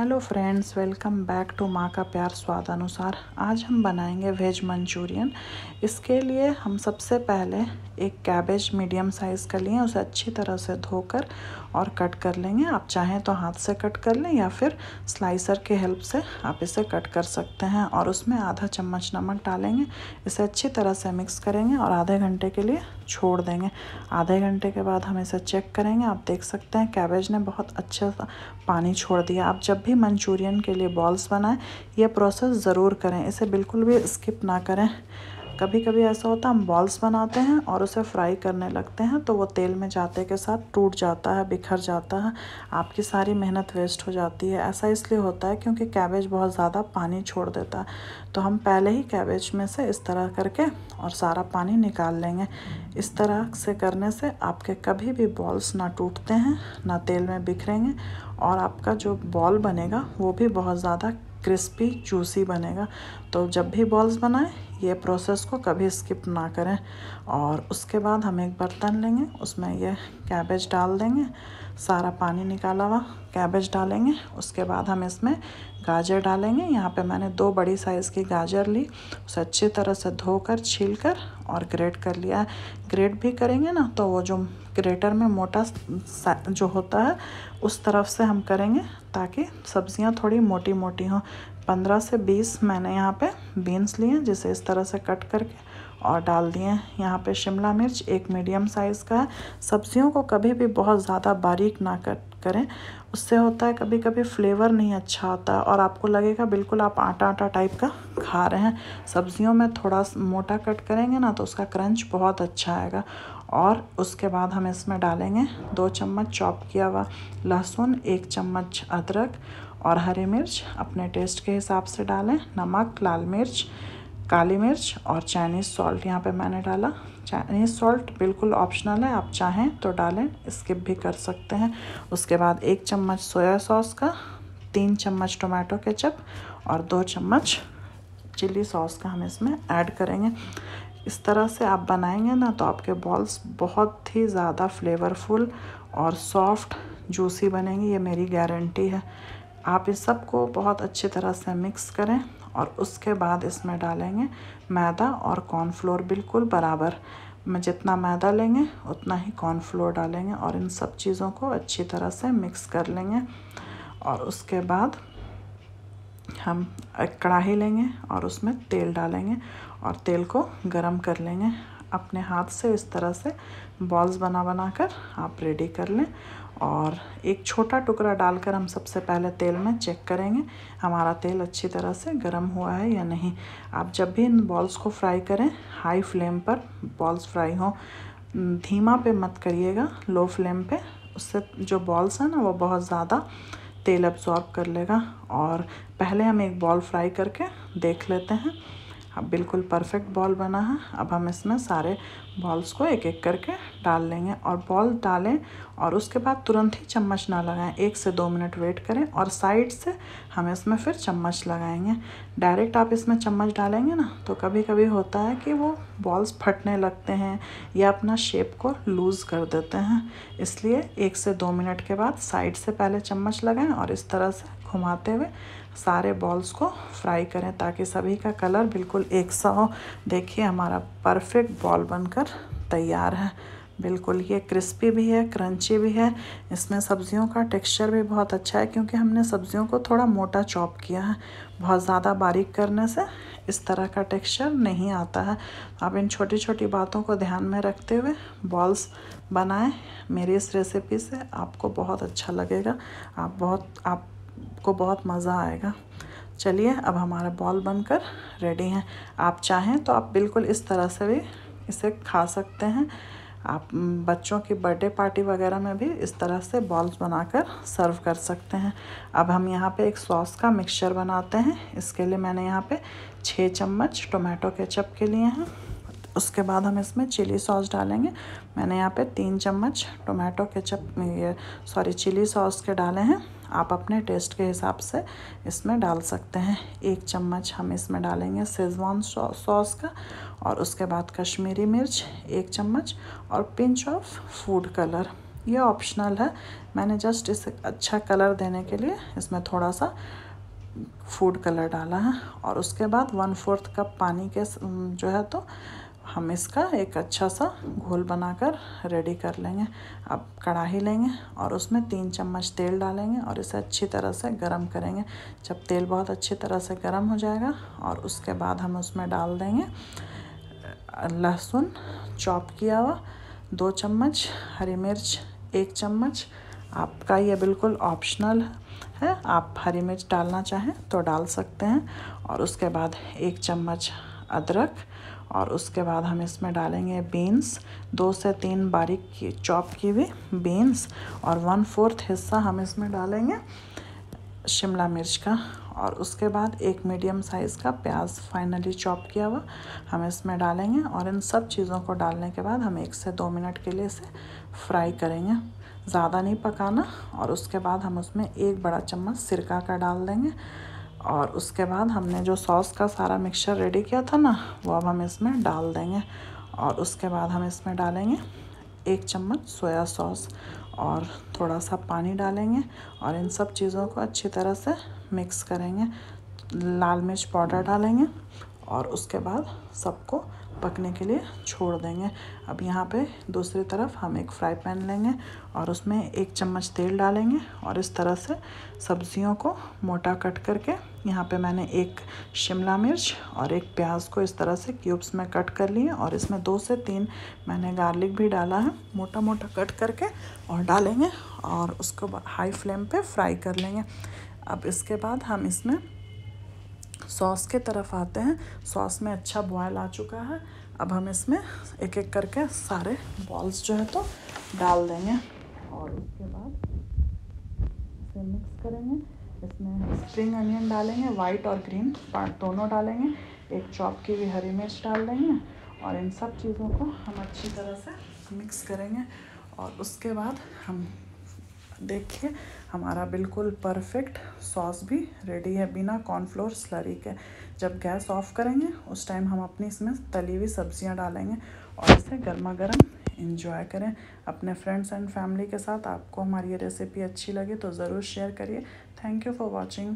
hello friends welcome back to माँ का प्यार स्वाद अनुसार आज हम बनाएंगे वेज मंचूरियन इसके लिए हम सबसे पहले एक कैबेज मीडियम साइज़ का लिए उसे अच्छी तरह से धोकर और कट कर लेंगे आप चाहें तो हाथ से कट कर लें या फिर स्लाइसर के हेल्प से आप इसे कट कर सकते हैं और उसमें आधा चम्मच नमक डालेंगे इसे अच्छी तरह से मिक्स करेंगे और आधे घंटे के लिए छोड़ देंगे आधे घंटे के बाद हम इसे चेक करेंगे आप देख सकते हैं कैबेज ने बहुत अच्छा पानी छोड़ दिया आप जब भी भी मंचूरियन के लिए बॉल्स बनाएं यह प्रोसेस ज़रूर करें इसे बिल्कुल भी स्किप ना करें कभी कभी ऐसा होता है हम बॉल्स बनाते हैं और उसे फ्राई करने लगते हैं तो वो तेल में जाते के साथ टूट जाता है बिखर जाता है आपकी सारी मेहनत वेस्ट हो जाती है ऐसा इसलिए होता है क्योंकि कैबेज बहुत ज़्यादा पानी छोड़ देता है तो हम पहले ही कैबेज में से इस तरह करके और सारा पानी निकाल लेंगे इस तरह से करने से आपके कभी भी बॉल्स ना टूटते हैं ना तेल में बिखरेंगे और आपका जो बॉल बनेगा वो भी बहुत ज़्यादा क्रिस्पी जूसी बनेगा तो जब भी बॉल्स बनाएं ये प्रोसेस को कभी स्किप ना करें और उसके बाद हम एक बर्तन लेंगे उसमें ये कैबेज डाल देंगे सारा पानी निकाला हुआ कैबेज डालेंगे उसके बाद हम इसमें गाजर डालेंगे यहाँ पे मैंने दो बड़ी साइज़ की गाजर ली उसे अच्छी तरह से धोकर छील कर और ग्रेट कर लिया ग्रेट भी करेंगे ना तो वो जो ग्रेटर में मोटा जो होता है उस तरफ से हम करेंगे ताकि सब्जियाँ थोड़ी मोटी मोटी हों पंद्रह से बीस मैंने यहाँ पे बीन्स लिए जिसे इस तरह से कट करके और डाल दिए यहाँ पे शिमला मिर्च एक मीडियम साइज़ का है सब्जियों को कभी भी बहुत ज़्यादा बारीक ना कट करें उससे होता है कभी कभी फ्लेवर नहीं अच्छा आता और आपको लगेगा बिल्कुल आप आटा आटा टाइप का खा रहे हैं सब्जियों में थोड़ा मोटा कट करेंगे ना तो उसका क्रंच बहुत अच्छा आएगा और उसके बाद हम इसमें डालेंगे दो चम्मच चॉप किया हुआ लहसुन एक चम्मच अदरक और हरी मिर्च अपने टेस्ट के हिसाब से डालें नमक लाल मिर्च काली मिर्च और चाइनीज़ सॉल्ट यहाँ पे मैंने डाला चाइनीज़ सॉल्ट बिल्कुल ऑप्शनल है आप चाहें तो डालें स्किप भी कर सकते हैं उसके बाद एक चम्मच सोया सॉस का तीन चम्मच टोमेटो केचप और दो चम्मच चिली सॉस का हम इसमें ऐड करेंगे इस तरह से आप बनाएंगे ना तो आपके बॉल्स बहुत ही ज़्यादा फ्लेवरफुल और सॉफ्ट जूसी बनेंगे ये मेरी गारंटी है आप इस सब को बहुत अच्छी तरह से मिक्स करें और उसके बाद इसमें डालेंगे मैदा और कॉर्नफ्लोर बिल्कुल बराबर में जितना मैदा लेंगे उतना ही कॉर्नफ्लोर डालेंगे और इन सब चीज़ों को अच्छी तरह से मिक्स कर लेंगे और उसके बाद हम एक कढ़ाही लेंगे और उसमें तेल डालेंगे और तेल को गरम कर लेंगे अपने हाथ से इस तरह से बॉल्स बना बना कर आप रेडी कर लें और एक छोटा टुकड़ा डालकर हम सबसे पहले तेल में चेक करेंगे हमारा तेल अच्छी तरह से गर्म हुआ है या नहीं आप जब भी इन बॉल्स को फ्राई करें हाई फ्लेम पर बॉल्स फ्राई हों धीमा पे मत करिएगा लो फ्लेम पे उससे जो बॉल्स हैं ना वो बहुत ज़्यादा तेल अब्जॉर्ब कर लेगा और पहले हम एक बॉल फ्राई करके देख लेते हैं अब हाँ, बिल्कुल परफेक्ट बॉल बना है अब हम इसमें सारे बॉल्स को एक एक करके डाल लेंगे और बॉल डालें और उसके बाद तुरंत ही चम्मच ना लगाएं एक से दो मिनट वेट करें और साइड से हम इसमें फिर चम्मच लगाएंगे डायरेक्ट आप इसमें चम्मच डालेंगे ना तो कभी कभी होता है कि वो बॉल्स फटने लगते हैं या अपना शेप को लूज़ कर देते हैं इसलिए एक से दो मिनट के बाद साइड से पहले चम्मच लगाएँ और इस तरह से घुमाते हुए सारे बॉल्स को फ्राई करें ताकि सभी का कलर बिल्कुल एक सा हो देखिए हमारा परफेक्ट बॉल बनकर तैयार है बिल्कुल ये क्रिस्पी भी है क्रंची भी है इसमें सब्जियों का टेक्सचर भी बहुत अच्छा है क्योंकि हमने सब्जियों को थोड़ा मोटा चॉप किया है बहुत ज़्यादा बारीक करने से इस तरह का टेक्सचर नहीं आता है आप इन छोटी छोटी बातों को ध्यान में रखते हुए बॉल्स बनाएं मेरी इस रेसिपी से आपको बहुत अच्छा लगेगा आप बहुत आप आपको बहुत मज़ा आएगा चलिए अब हमारा बॉल बनकर रेडी है आप चाहें तो आप बिल्कुल इस तरह से भी इसे खा सकते हैं आप बच्चों की बर्थडे पार्टी वगैरह में भी इस तरह से बॉल्स बनाकर सर्व कर सकते हैं अब हम यहाँ पे एक सॉस का मिक्सचर बनाते हैं इसके लिए मैंने यहाँ पे छः चम्मच टोमेटो केचप के लिए हैं उसके बाद हम इसमें चिली सॉस डालेंगे मैंने यहाँ पे तीन चम्मच tomato ketchup sorry chilli sauce के डाले हैं आप अपने टेस्ट के हिसाब से इसमें डाल सकते हैं एक चम्मच हम इसमें डालेंगे सेजवान सॉस का और उसके बाद कश्मीरी मिर्च एक चम्मच और पिंच ऑफ फूड कलर ये ऑप्शनल है मैंने जस्ट इसे अच्छा कलर देने के लिए इसमें थोड़ा सा फूड कलर डाला है और उसके बाद वन फोर्थ कप पानी के जो है तो हम इसका एक अच्छा सा घोल बनाकर रेडी कर लेंगे अब कढ़ाई लेंगे और उसमें तीन चम्मच तेल डालेंगे और इसे अच्छी तरह से गरम करेंगे जब तेल बहुत अच्छी तरह से गरम हो जाएगा और उसके बाद हम उसमें डाल देंगे लहसुन चॉप किया हुआ दो चम्मच हरी मिर्च एक चम्मच आपका ये बिल्कुल ऑप्शनल है आप हरी मिर्च डालना चाहें तो डाल सकते हैं और उसके बाद एक चम्मच अदरक और उसके बाद हम इसमें डालेंगे बीन्स दो से तीन बारीक चॉप की हुई बीन्स और वन फोर्थ हिस्सा हम इसमें डालेंगे शिमला मिर्च का और उसके बाद एक मीडियम साइज़ का प्याज फाइनली चॉप किया हुआ हम इसमें डालेंगे और इन सब चीज़ों को डालने के बाद हम एक से दो मिनट के लिए इसे फ्राई करेंगे ज़्यादा नहीं पकाना और उसके बाद हम उसमें एक बड़ा चम्मच सिरका का डाल देंगे और उसके बाद हमने जो सॉस का सारा मिक्सचर रेडी किया था ना वो अब हम इसमें डाल देंगे और उसके बाद हम इसमें डालेंगे एक चम्मच सोया सॉस और थोड़ा सा पानी डालेंगे और इन सब चीज़ों को अच्छी तरह से मिक्स करेंगे लाल मिर्च पाउडर डालेंगे और उसके बाद सबको पकने के लिए छोड़ देंगे अब यहाँ पे दूसरी तरफ हम एक फ्राई पैन लेंगे और उसमें एक चम्मच तेल डालेंगे और इस तरह से सब्जियों को मोटा कट करके यहाँ पे मैंने एक शिमला मिर्च और एक प्याज को इस तरह से क्यूब्स में कट कर लिए और इसमें दो से तीन मैंने गार्लिक भी डाला है मोटा मोटा कट करके और डालेंगे और उसको हाई फ्लेम पर फ्राई कर लेंगे अब इसके बाद हम इसमें सॉस के तरफ आते हैं सॉस में अच्छा बॉयल आ चुका है अब हम इसमें एक एक करके सारे बॉल्स जो है तो डाल देंगे और उसके बाद इसे मिक्स करेंगे इसमें स्प्रिंग अनियन डालेंगे वाइट और ग्रीन पार्ट दोनों डालेंगे एक चॉप की भी हरी मिर्च डाल देंगे और इन सब चीज़ों को हम अच्छी तरह से मिक्स करेंगे और उसके बाद हम देखिए हमारा बिल्कुल परफेक्ट सॉस भी रेडी है बिना कॉर्नफ्लोर स्लरी के जब गैस ऑफ करेंगे उस टाइम हम अपनी इसमें तली हुई सब्जियां डालेंगे और इसे गर्मा गर्म इंजॉय करें अपने फ्रेंड्स एंड फैमिली के साथ आपको हमारी ये रेसिपी अच्छी लगी तो ज़रूर शेयर करिए थैंक यू फॉर वॉचिंग